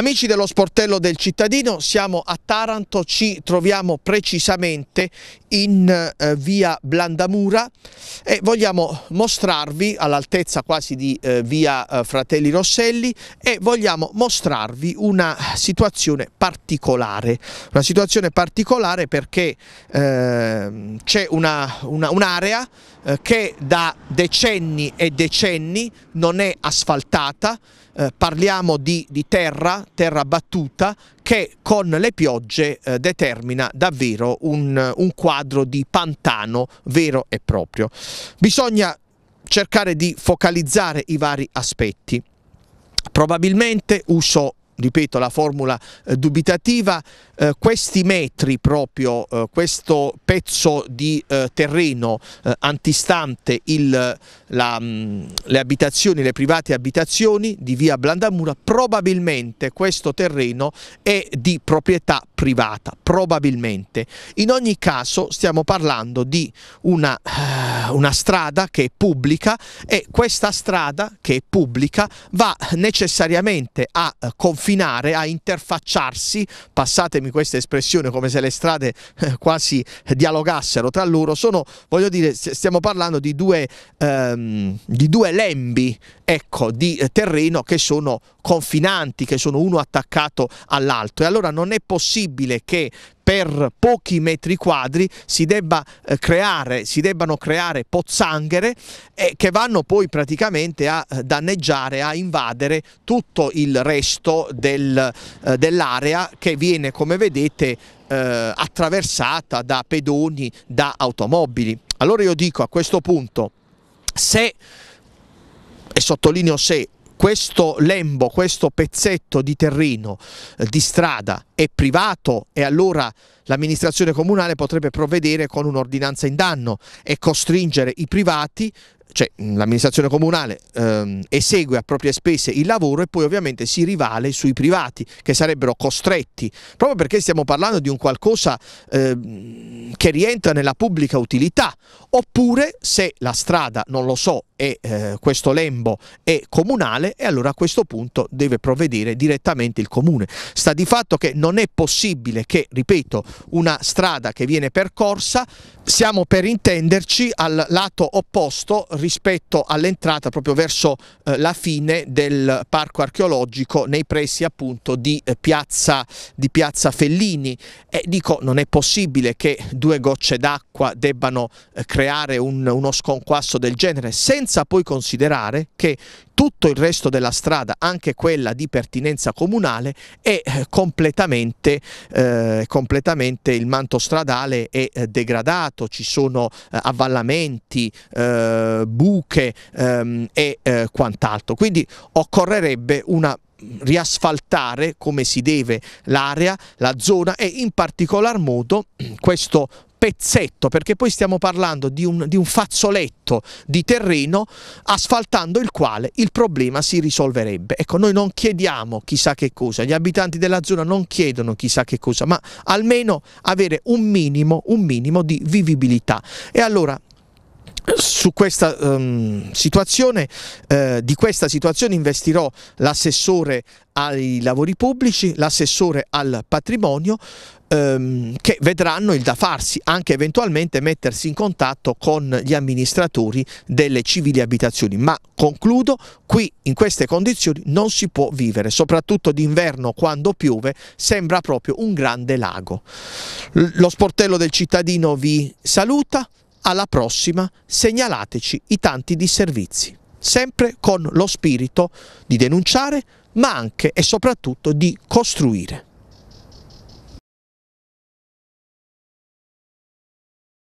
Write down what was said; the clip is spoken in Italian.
Amici dello sportello del cittadino, siamo a Taranto, ci troviamo precisamente in eh, via Blandamura e vogliamo mostrarvi all'altezza quasi di eh, via eh, Fratelli Rosselli e vogliamo mostrarvi una situazione particolare, una situazione particolare perché ehm, c'è un'area un eh, che da decenni e decenni non è asfaltata, eh, parliamo di, di, terra, terra battuta, che con le piogge eh, determina davvero un, un quadro di pantano vero e proprio. Bisogna cercare di focalizzare i vari aspetti probabilmente uso ripeto la formula eh, dubitativa, eh, questi metri proprio, eh, questo pezzo di eh, terreno eh, antistante il, la, mh, mm, le abitazioni, le private abitazioni di via Blandamura, probabilmente questo terreno è di proprietà privata, probabilmente. In ogni caso stiamo parlando di una, eh, una strada che è pubblica e questa strada che è pubblica va necessariamente a eh, confinare, a interfacciarsi, passatemi questa espressione come se le strade eh, quasi dialogassero tra loro, sono, voglio dire, stiamo parlando di due, ehm, di due lembi ecco, di terreno che sono confinanti, che sono uno attaccato all'altro e allora non è possibile possibile che per pochi metri quadri si, debba, eh, creare, si debbano creare pozzanghere eh, che vanno poi praticamente a eh, danneggiare, a invadere tutto il resto del, eh, dell'area che viene come vedete eh, attraversata da pedoni, da automobili. Allora io dico a questo punto se, e sottolineo se, questo lembo, questo pezzetto di terreno, eh, di strada è privato e allora l'amministrazione comunale potrebbe provvedere con un'ordinanza in danno e costringere i privati cioè l'amministrazione comunale ehm, esegue a proprie spese il lavoro e poi ovviamente si rivale sui privati che sarebbero costretti, proprio perché stiamo parlando di un qualcosa ehm, che rientra nella pubblica utilità, oppure se la strada, non lo so, è, eh, questo lembo è comunale e allora a questo punto deve provvedere direttamente il comune. Sta di fatto che non è possibile che, ripeto, una strada che viene percorsa, siamo per intenderci al lato opposto rispetto all'entrata proprio verso eh, la fine del parco archeologico nei pressi appunto di, eh, piazza, di piazza, Fellini e dico non è possibile che due gocce d'acqua debbano eh, creare un, uno sconquasso del genere senza poi considerare che tutto il resto della strada, anche quella di pertinenza comunale, è eh, completamente, eh, completamente il manto stradale è eh, degradato, ci sono eh, avvallamenti, eh, buche ehm, e eh, quant'altro. Quindi occorrerebbe una mm, riasfaltare come si deve l'area, la zona e in particolar modo mm, questo pezzetto, perché poi stiamo parlando di un, di un, fazzoletto di terreno asfaltando il quale il problema si risolverebbe. Ecco, noi non chiediamo chissà che cosa, gli abitanti della zona non chiedono chissà che cosa, ma almeno avere un minimo, un minimo di vivibilità. E allora su questa um, situazione, eh, di questa situazione investirò l'assessore ai lavori pubblici, l'assessore al patrimonio ehm, che vedranno il da farsi, anche eventualmente mettersi in contatto con gli amministratori delle civili abitazioni. Ma concludo, qui in queste condizioni non si può vivere, soprattutto d'inverno quando piove sembra proprio un grande lago. L lo sportello del cittadino vi saluta alla prossima segnalateci i tanti disservizi, sempre con lo spirito di denunciare ma anche e soprattutto di costruire.